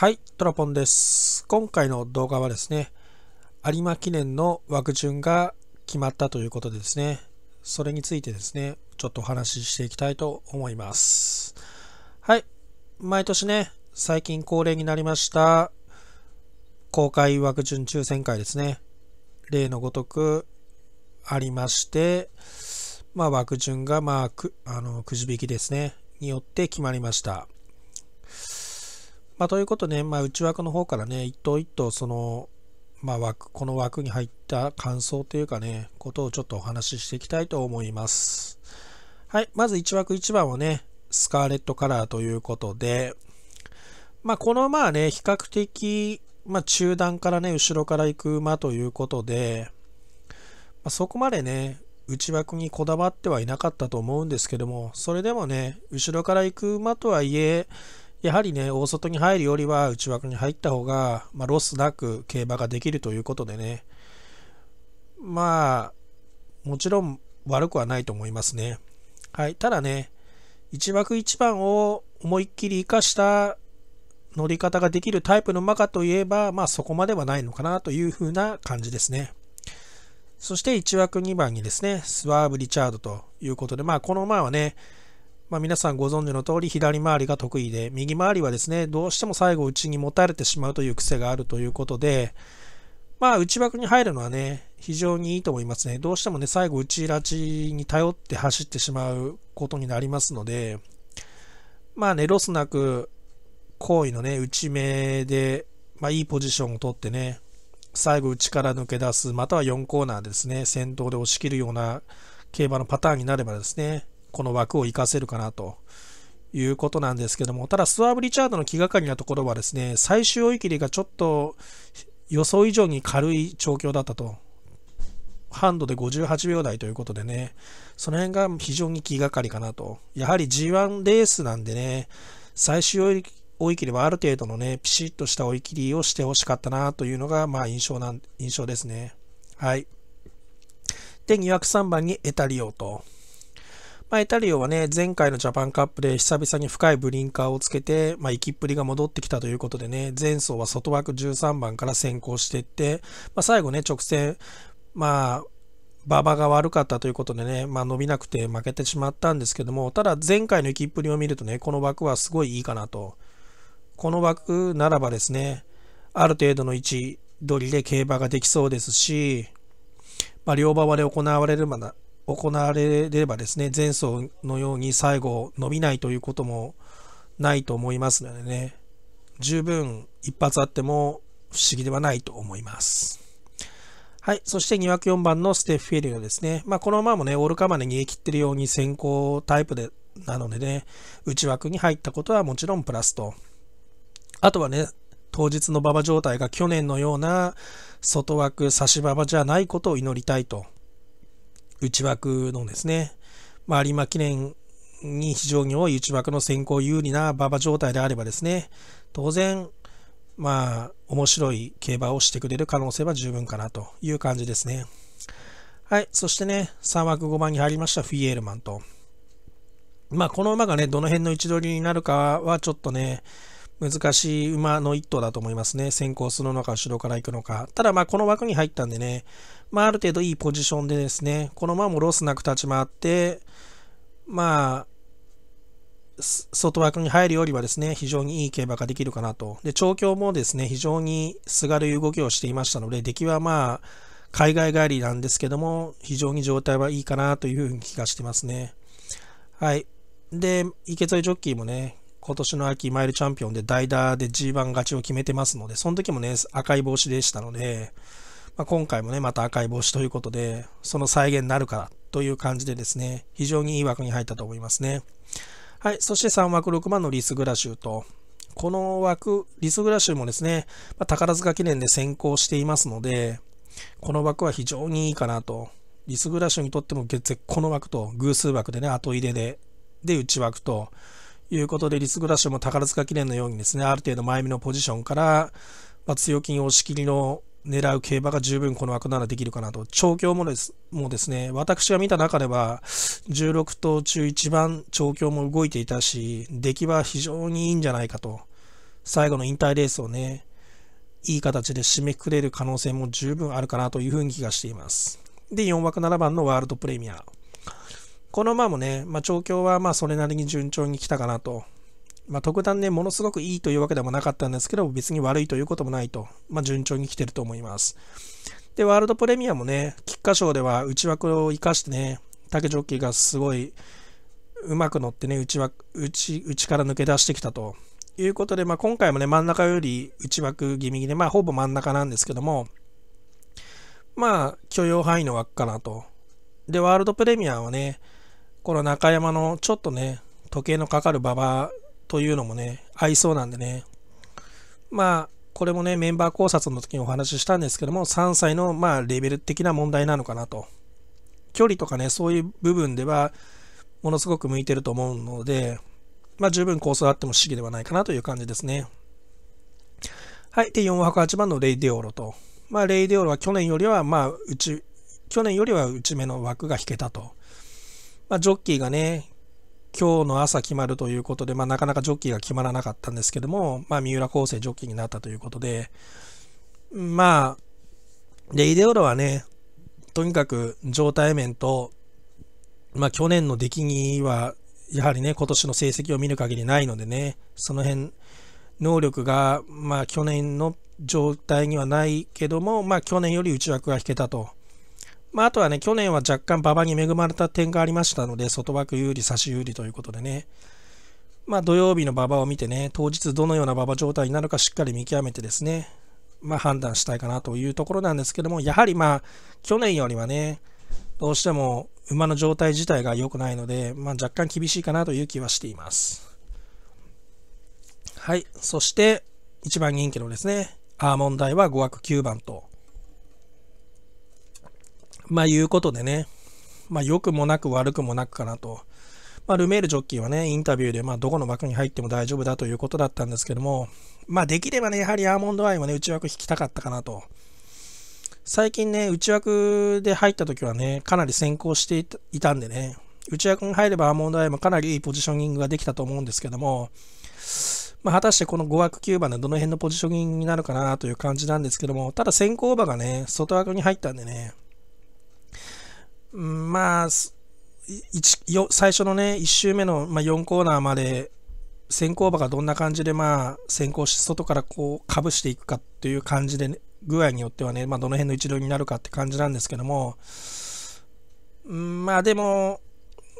はい、トラポンです。今回の動画はですね、有馬記念の枠順が決まったということでですね、それについてですね、ちょっとお話ししていきたいと思います。はい、毎年ね、最近恒例になりました、公開枠順抽選会ですね、例のごとくありまして、まあ、枠順が、まあ、くあのくじ引きですね、によって決まりました。まあ、ということで、ね、まあ、内枠の方からね、一頭一頭、その、まあ、枠、この枠に入った感想というかね、ことをちょっとお話ししていきたいと思います。はい、まず1枠1番はね、スカーレットカラーということで、まあ、この馬はね、比較的、まあ、中段からね、後ろから行く馬ということで、まあ、そこまでね、内枠にこだわってはいなかったと思うんですけども、それでもね、後ろから行く馬とはいえ、やはりね、大外に入るよりは内枠に入った方が、まあ、ロスなく競馬ができるということでね、まあ、もちろん悪くはないと思いますね。はい、ただね、1枠1番を思いっきり生かした乗り方ができるタイプの馬かといえば、まあそこまではないのかなというふうな感じですね。そして1枠2番にですね、スワーブ・リチャードということで、まあこの馬はね、まあ、皆さんご存知の通り左回りが得意で右回りはですねどうしても最後内に持たれてしまうという癖があるということでまあ内枠に入るのはね非常にいいと思いますねどうしてもね最後内ラ致に頼って走ってしまうことになりますのでまあねロスなく行為のね内目で、まあ、いいポジションを取ってね最後内から抜け出すまたは4コーナーですね先頭で押し切るような競馬のパターンになればですねこの枠を活かせるかなということなんですけども、ただスワーブ・リチャードの気がかりなところはですね、最終追い切りがちょっと予想以上に軽い調教だったと。ハンドで58秒台ということでね、その辺が非常に気がかりかなと。やはり G1 レースなんでね、最終追い切りはある程度のね、ピシッとした追い切りをしてほしかったなというのが、まあ印象なん、印象ですね。はい。で、2枠3番にエタリオと。まあ、エタリオはね、前回のジャパンカップで久々に深いブリンカーをつけて、まあ、行きっぷりが戻ってきたということでね、前走は外枠13番から先行していって、まあ、最後ね、直線、まあ、馬場が悪かったということでね、まあ、伸びなくて負けてしまったんですけども、ただ前回の行きっぷりを見るとね、この枠はすごいいいかなと。この枠ならばですね、ある程度の位置取りで競馬ができそうですし、まあ、両馬場で行われるまだ行われればですね、前走のように最後伸びないということもないと思いますのでね、十分一発あっても不思議ではないと思います。はい。そして2枠4番のステッフィールですね。まあ、このままもね、オールカマで逃げ切ってるように先行タイプで、なのでね、内枠に入ったことはもちろんプラスと。あとはね、当日の馬場状態が去年のような外枠差し馬場じゃないことを祈りたいと内枠のですね、まあ、有馬記念に非常に多い内枠の先行有利な馬場状態であればですね、当然、まあ、面白い競馬をしてくれる可能性は十分かなという感じですね。はい、そしてね、3枠5番に入りましたフィエールマンと。まあ、この馬がね、どの辺の位置取りになるかはちょっとね、難しい馬の一頭だと思いますね。先行するのか、後ろから行くのか。ただ、まあ、この枠に入ったんでね、まあ、ある程度いいポジションでですね、この馬もロスなく立ち回って、まあ、外枠に入るよりはですね、非常にいい競馬ができるかなと。で、調教もですね、非常にすがる動きをしていましたので、出来はまあ、海外帰りなんですけども、非常に状態はいいかなという気がしてますね。はい。で、池添ジョッキーもね、今年の秋、マイルチャンピオンで代打で G1 勝ちを決めてますので、その時もね、赤い帽子でしたので、まあ、今回もね、また赤い帽子ということで、その再現になるからという感じでですね、非常にいい枠に入ったと思いますね。はい、そして3枠6番のリス・グラシューと、この枠、リス・グラシューもですね、まあ、宝塚記念で先行していますので、この枠は非常にいいかなと。リス・グラシューにとっても絶好の枠と、偶数枠でね、後入れで、で、内枠と、いうことで、リスクラッシュも宝塚記念のようにですね、ある程度前身のポジションから、まあ、強金押し切りの狙う競馬が十分この枠ならできるかなと、調教もですもですね、私が見た中では、16頭中一番調教も動いていたし、出来は非常にいいんじゃないかと、最後の引退レースをね、いい形で締めくれる可能性も十分あるかなというふうに気がしています。で、4枠7番のワールドプレミア。この馬もね、まあ、調教はまあそれなりに順調に来たかなと。まあ、特段ね、ものすごくいいというわけでもなかったんですけど、別に悪いということもないと、まあ、順調に来てると思います。で、ワールドプレミアもね、菊花賞では内枠を生かしてね、竹ジョッキーがすごいうまく乗ってね、内枠内内から抜け出してきたということで、まあ、今回もね、真ん中より内枠気味で、まあ、ほぼ真ん中なんですけども、まあ、許容範囲の枠かなと。で、ワールドプレミアはね、この中山のちょっとね、時計のかかる馬場というのもね、合いそうなんでね、まあ、これもね、メンバー考察の時にお話ししたんですけども、3歳の、まあ、レベル的な問題なのかなと。距離とかね、そういう部分では、ものすごく向いてると思うので、まあ、十分構想あっても不思議ではないかなという感じですね。はい。で、4枠8番のレイデオロと。まあ、レイデオロは去年よりは、まあ、うち、去年よりは内目の枠が引けたと。まあ、ジョッキーがね、今日の朝決まるということで、まあ、なかなかジョッキーが決まらなかったんですけども、まあ、三浦康生ジョッキーになったということで、まあ、レイデオロはね、とにかく状態面と、まあ、去年の出来には、やはりね、今年の成績を見る限りないのでね、その辺、能力が、まあ、去年の状態にはないけども、まあ、去年より内枠が引けたと。まあ、あとはね、去年は若干馬場に恵まれた点がありましたので、外枠有利、差し有利ということでね、まあ、土曜日の馬場を見てね、当日どのような馬場状態になるかしっかり見極めてですね、まあ、判断したいかなというところなんですけども、やはりまあ、去年よりはね、どうしても馬の状態自体が良くないので、まあ、若干厳しいかなという気はしています。はい、そして1番人気のですね、アーモンダイは5枠9番と、まあいうことでね、まあ良くもなく悪くもなくかなと。まあ、ルメールジョッキーはね、インタビューで、まあ、どこの枠に入っても大丈夫だということだったんですけども、まあ、できればね、やはりアーモンドアイはね、内枠引きたかったかなと。最近ね、内枠で入った時はね、かなり先行していたんでね、内枠に入ればアーモンドアイもかなりいいポジショニングができたと思うんですけども、まあ、果たしてこの5枠9番でどの辺のポジショニングになるかなという感じなんですけども、ただ先行馬がね、外枠に入ったんでね、ん、まあ、最初のね、1周目の、まあ、4コーナーまで、先行馬がどんな感じで、まあ、先行し、外からこう、かぶしていくかっていう感じで、ね、具合によってはね、まあ、どの辺の位置取りになるかって感じなんですけども、まあでも、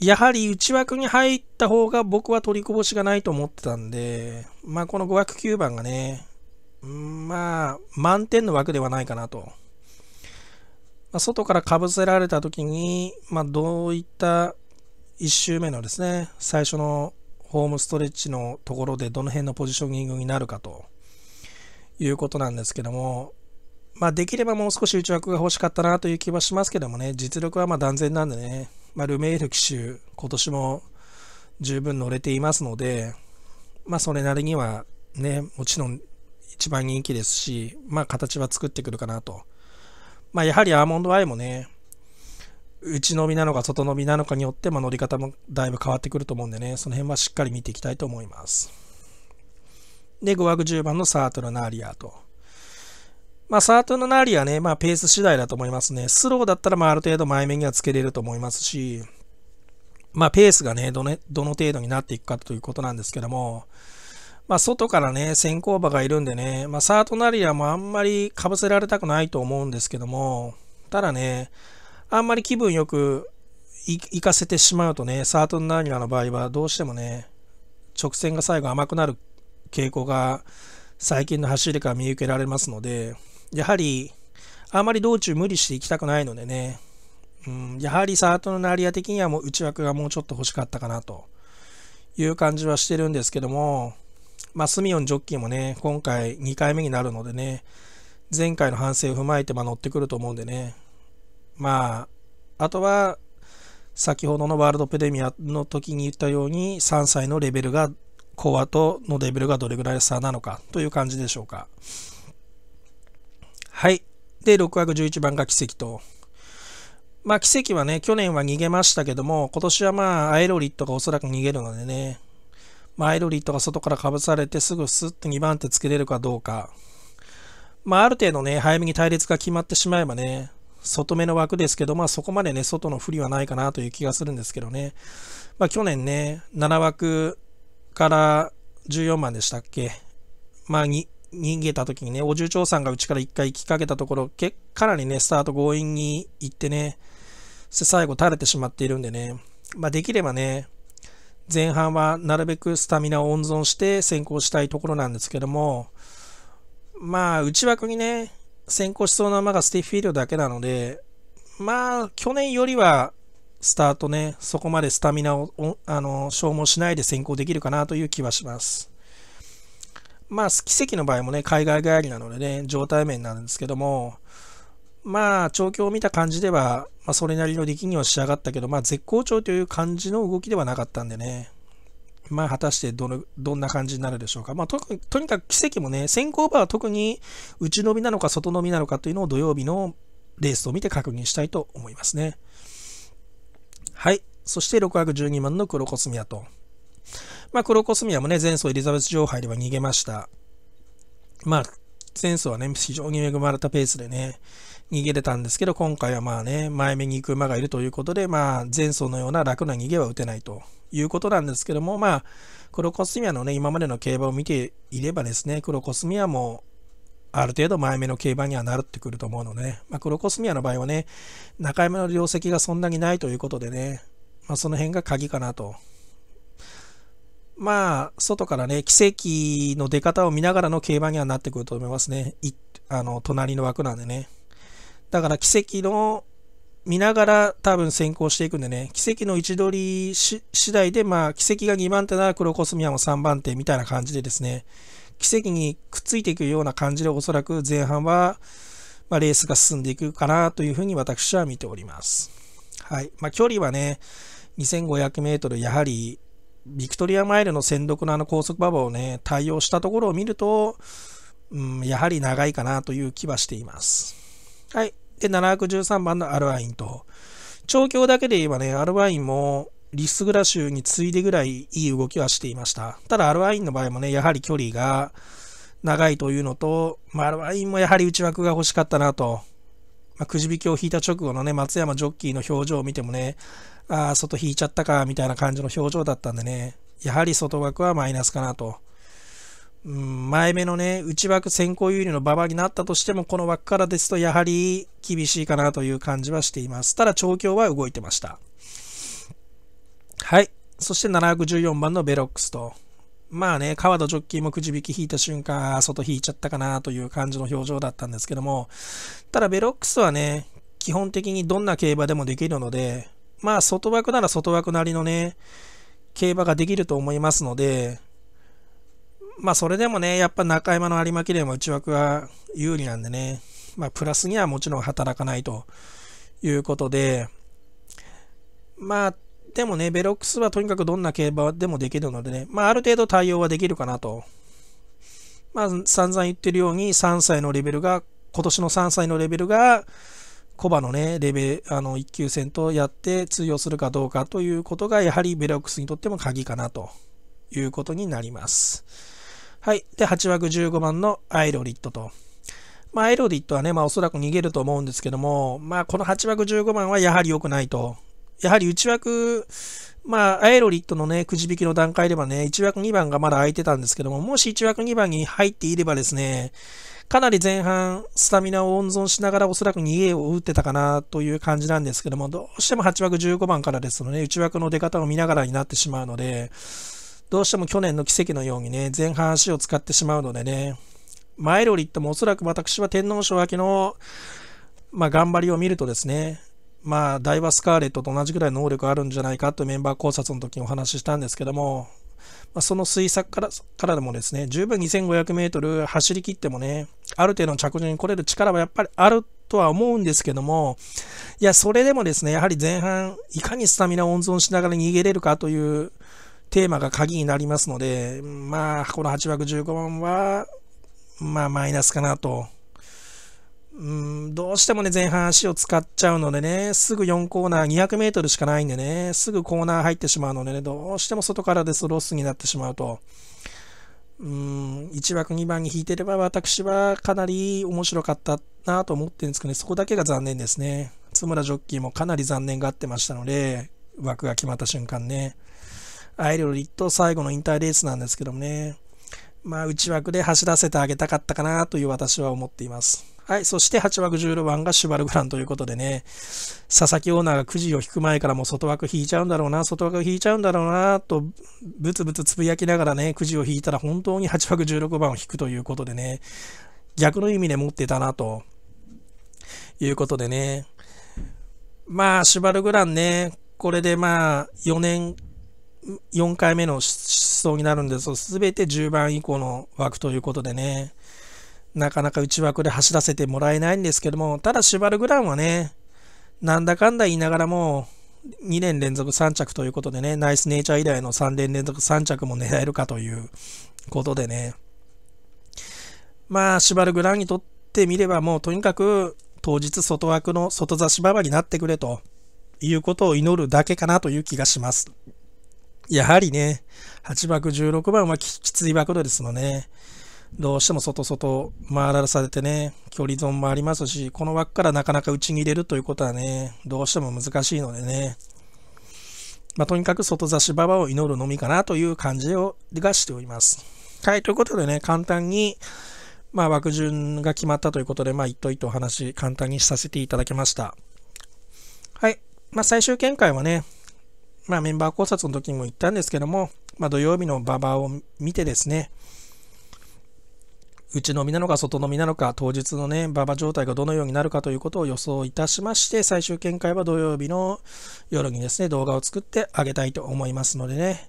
やはり内枠に入った方が僕は取りこぼしがないと思ってたんで、まあこの5枠9番がね、まあ満点の枠ではないかなと。まあ、外からかぶせられた時に、まあ、どういった1周目のですね最初のホームストレッチのところでどの辺のポジショニングになるかということなんですけども、まあ、できればもう少し内枠が欲しかったなという気はしますけどもね実力はま断然なんでね、まあ、ルメール騎手今年も十分乗れていますので、まあ、それなりにはねもちろん一番人気ですし、まあ、形は作ってくるかなと。まあ、やはりアーモンドアイもね、内飲みなのか外飲みなのかによって、まあ、乗り方もだいぶ変わってくると思うんでね、その辺はしっかり見ていきたいと思います。で、5枠10番のサートルナーリアと。まあ、サートルナーリアね、まあ、ペース次第だと思いますね。スローだったら、まあ、ある程度前面にはつけれると思いますし、まあ、ペースがね、どね、どの程度になっていくかということなんですけども、まあ、外からね、先行馬がいるんでね、まあ、サートナリアもあんまり被せられたくないと思うんですけども、ただね、あんまり気分よく行かせてしまうとね、サートナリアの場合はどうしてもね、直線が最後甘くなる傾向が最近の走りから見受けられますので、やはり、あまり道中無理していきたくないのでね、うん、やはりサートナリア的にはもう内枠がもうちょっと欲しかったかなという感じはしてるんですけども、まあ、スミオンジョッキーもね、今回2回目になるのでね、前回の反省を踏まえてま乗ってくると思うんでね、まあ、あとは、先ほどのワールドプレミアの時に言ったように、3歳のレベルが、コアとのレベルがどれぐらい差なのかという感じでしょうか。はい。で、6枠11番が奇跡と。まあ、奇跡はね、去年は逃げましたけども、今年はまあ、アエロリットがおそらく逃げるのでね、まアイドリットが外からかぶされてすぐスッと2番手つけれるかどうか。まあ、ある程度ね、早めに隊列が決まってしまえばね、外目の枠ですけど、まあそこまでね、外の不利はないかなという気がするんですけどね。まあ去年ね、7枠から14番でしたっけ。まあに、逃げた時にね、お重長さんが内から1回行きかけたところ、けかなりね、スタート強引に行ってね、最後垂れてしまっているんでね、まあできればね、前半はなるべくスタミナを温存して先行したいところなんですけども、まあ、内枠にね、先行しそうな馬がスティフィールドだけなので、まあ、去年よりはスタートね、そこまでスタミナをあの消耗しないで先行できるかなという気はします。まあ、奇跡の場合もね、海外帰りなのでね、状態面なんですけども、まあ、調教を見た感じでは、まあ、それなりの出来には仕上がったけど、まあ、絶好調という感じの動きではなかったんでね。まあ、果たしてどのどんな感じになるでしょうか。まあ、ととにかく奇跡もね、先行馬は特に内伸びなのか外伸びなのかというのを土曜日のレースを見て確認したいと思いますね。はい。そして6枠12番の黒コスミアと。まあ、黒コスミアもね、前走エリザベス女王杯では逃げました。まあ、前走はね、非常に恵まれたペースでね、逃げれたんですけど、今回はまあね、前目に行く馬がいるということで、まあ、前走のような楽な逃げは打てないということなんですけども、まあ、クロコスミアのね、今までの競馬を見ていればですね、クロコスミアもある程度前目の競馬にはなってくると思うので、ね、まあ、クロコスミアの場合はね、中山の定石がそんなにないということでね、まあ、その辺が鍵かなと。まあ、外からね、奇跡の出方を見ながらの競馬にはなってくると思いますね。あの隣の枠なんでね。だから奇跡の見ながら多分先行していくんでね、奇跡の位置取り次第で、まあ、奇跡が2番手なら黒コスミアも3番手みたいな感じでですね、奇跡にくっついていくような感じで、おそらく前半は、まあ、レースが進んでいくかなというふうに私は見ております。はい。まあ、距離はね、2500メートル、やはり、ビクトリアマイルの専属のあの高速馬場をね、対応したところを見ると、うん、やはり長いかなという気はしています。はい。で、713番のアルワインと。調教だけで言えばね、アルワインもリスグラ州に次いでぐらいいい動きはしていました。ただ、アルワインの場合もね、やはり距離が長いというのと、まあ、アルワインもやはり内枠が欲しかったなと。まあ、くじ引きを引いた直後のね、松山ジョッキーの表情を見てもね、ああ、外引いちゃったか、みたいな感じの表情だったんでね、やはり外枠はマイナスかなと。うん、前目のね、内枠先行有利の馬場になったとしても、この枠からですと、やはり厳しいかなという感じはしています。ただ、調教は動いてました。はい。そして714番のベロックスと。まあね、川戸ジョッキーもくじ引き引いた瞬間、外引いちゃったかなという感じの表情だったんですけども、ただベロックスはね、基本的にどんな競馬でもできるので、まあ外枠なら外枠なりのね、競馬ができると思いますので、まあそれでもね、やっぱ中山の有馬記念は内枠は有利なんでね、まあプラスにはもちろん働かないということで、まあでもね、ベロックスはとにかくどんな競馬でもできるのでね、まあある程度対応はできるかなと。まあ散々言ってるように3歳のレベルが、今年の3歳のレベルが、コバのね、レベル、あの1級戦とやって通用するかどうかということが、やはりベロックスにとっても鍵かなということになります。はい。で、8枠15番のアイロリットと。まあ、アイロリットはね、まあ、おそらく逃げると思うんですけども、まあ、この8枠15番はやはり良くないと。やはり内枠、まあ、アイロリットのね、くじ引きの段階ではね、1枠2番がまだ空いてたんですけども、もし1枠2番に入っていればですね、かなり前半、スタミナを温存しながらおそらく逃げを打ってたかなという感じなんですけども、どうしても8枠15番からですのね、内枠の出方を見ながらになってしまうので、どうしても去年の奇跡のようにね、前半足を使ってしまうのでね、前よりってもおそらく私は天皇賞明けの、まあ、頑張りを見るとですね、まあ、ダイワスカーレットと同じぐらい能力あるんじゃないかとメンバー考察の時にお話ししたんですけども、まあ、その推測からからでもですね、十分 2500m 走り切ってもね、ある程度の着順に来れる力はやっぱりあるとは思うんですけども、いや、それでもですね、やはり前半、いかにスタミナを温存しながら逃げれるかという、テーマが鍵になりますので、まあ、この8枠15番は、まあ、マイナスかなと。うん、どうしてもね、前半足を使っちゃうのでね、すぐ4コーナー200メートルしかないんでね、すぐコーナー入ってしまうのでね、どうしても外からですロスになってしまうと。うん、1枠2番に引いてれば私はかなり面白かったなと思ってるんですけどね、そこだけが残念ですね。津村ジョッキーもかなり残念がってましたので、枠が決まった瞬間ね。アイルリット最後の引退レースなんですけどもね、まあ、内枠で走らせてあげたかったかなという私は思っています。はい、そして8枠16番がシュバルグランということでね、佐々木オーナーがくじを引く前からもう外枠引いちゃうんだろうな、外枠引いちゃうんだろうなと、ブツブツつぶやきながらね、くじを引いたら本当に8枠16番を引くということでね、逆の意味で持ってたなということでね、まあ、シュバルグランね、これでまあ、4年4回目の出走になるんですが、すべて10番以降の枠ということでね、なかなか内枠で走らせてもらえないんですけども、ただシュバルグランはね、なんだかんだ言いながらも、2年連続3着ということでね、ナイスネイチャー以来の3年連続3着も狙えるかということでね、まあ、シュバルグランにとってみれば、もうとにかく当日外枠の外差し馬場になってくれということを祈るだけかなという気がします。やはりね、8枠、16番はきつい枠ですので、どうしても外外回らされてね、距離損もありますし、この枠からなかなか打に入れるということはね、どうしても難しいのでね、まあ、とにかく外差し馬場を祈るのみかなという感じをがしております。はい、ということでね、簡単に、まあ、枠順が決まったということで、まあ、一頭一とお話、簡単にさせていただきました。はい、まあ、最終見解はね、まあ、メンバー考察の時にも言ったんですけども、まあ、土曜日の馬場を見てですね、内飲みなのか外飲みなのか、当日のね、馬場状態がどのようになるかということを予想いたしまして、最終見解は土曜日の夜にですね、動画を作ってあげたいと思いますのでね、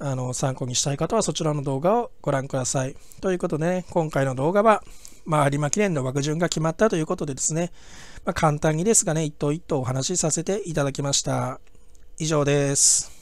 あの、参考にしたい方はそちらの動画をご覧ください。ということでね、今回の動画は、まあ、有馬記念の枠順が決まったということでですね、まあ、簡単にですがね、一頭一頭お話しさせていただきました。以上です。